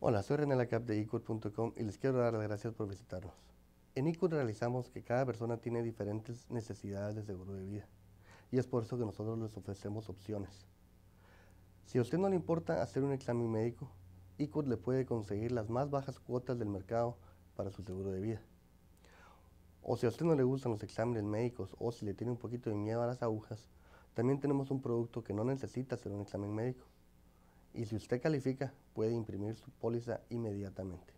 Hola, soy René Lacap de ICUR.com y les quiero dar las gracias por visitarnos. En Icor realizamos que cada persona tiene diferentes necesidades de seguro de vida y es por eso que nosotros les ofrecemos opciones. Si a usted no le importa hacer un examen médico, Icor le puede conseguir las más bajas cuotas del mercado para su seguro de vida. O si a usted no le gustan los exámenes médicos o si le tiene un poquito de miedo a las agujas, también tenemos un producto que no necesita hacer un examen médico y si usted califica puede imprimir su póliza inmediatamente.